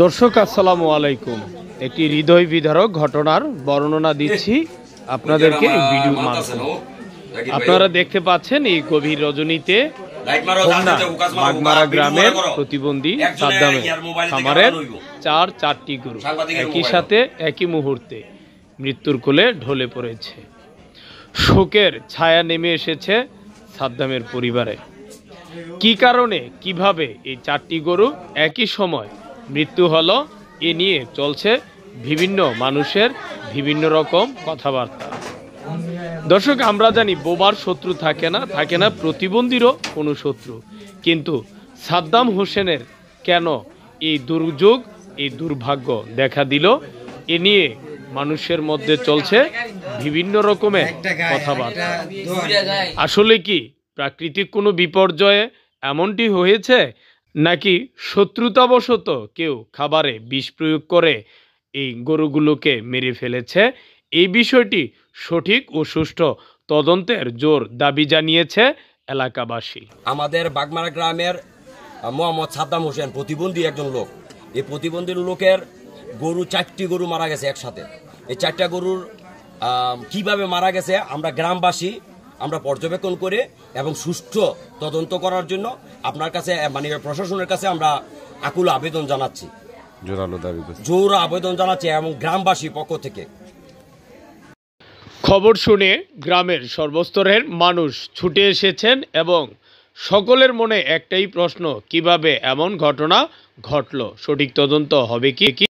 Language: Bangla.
দর্শক আসসালামু আলাইকুম একটি হৃদয় বিধারক ঘটনার বর্ণনা দিচ্ছি আপনাদেরকে ভিডিও মাধ্যমে আপনারা দেখতে পাচ্ছেন এই গভীর রজনীতে বাগমারা গ্রামের প্রতিবন্ধী সাদ্দামের খামারের চার চারটি গরু একই সাথে একই মুহূর্তে মৃত্যুর কোলে ঢলে পড়েছে শোকের ছায়া নেমে এসেছে সাদ্দামের পরিবারে কি কারণে কিভাবে এই চারটি গরু একই সময় মৃত্যু হলো এ নিয়ে চলছে বিভিন্ন মানুষের বিভিন্ন রকম কথাবার্তা দর্শক আমরা জানি বোবার শত্রু থাকে না থাকে না প্রতিবন্ধীরও কোনো শত্রু কিন্তু সাদ্দাম হোসেনের কেন এই দুর্যোগ এই দুর্ভাগ্য দেখা দিল এ নিয়ে মানুষের মধ্যে চলছে বিভিন্ন রকমের কথাবার্তা আসলে কি প্রাকৃতিক কোনো বিপর্যয়ে এমনটি হয়েছে নাকি শত্রুতাবশত কেউ খাবারে বিষ প্রয়োগ করে এই গরুগুলোকে মেরে ফেলেছে এই বিষয়টি সঠিক ও সুষ্ঠু তদন্তের জোর দাবি জানিয়েছে এলাকাবাসী আমাদের বাগমারা গ্রামের মোহাম্মদ সাদ্দাম হোসেন প্রতিবন্ধী একজন লোক এই প্রতিবন্ধী লোকের গরু চারটি গরু মারা গেছে একসাথে এই চারটা গরুর কিভাবে মারা গেছে আমরা গ্রামবাসী আমরা পর্যবেক্ষণ করে এবং সুষ্ঠ তদন্ত করার জন্য আপনার কাছে মানে প্রশাসনের কাছে আমরা আকুল আবেদন জানাচ্ছি জোরালো দাবি জোর আবেদন জানাচ্ছি এবং গ্রামবাসী পক্ষ থেকে খবর শুনে গ্রামের সর্বস্তরের মানুষ ছুটে এসেছেন এবং সকলের মনে একটাই প্রশ্ন কিভাবে এমন ঘটনা ঘটল সঠিক তদন্ত হবে কি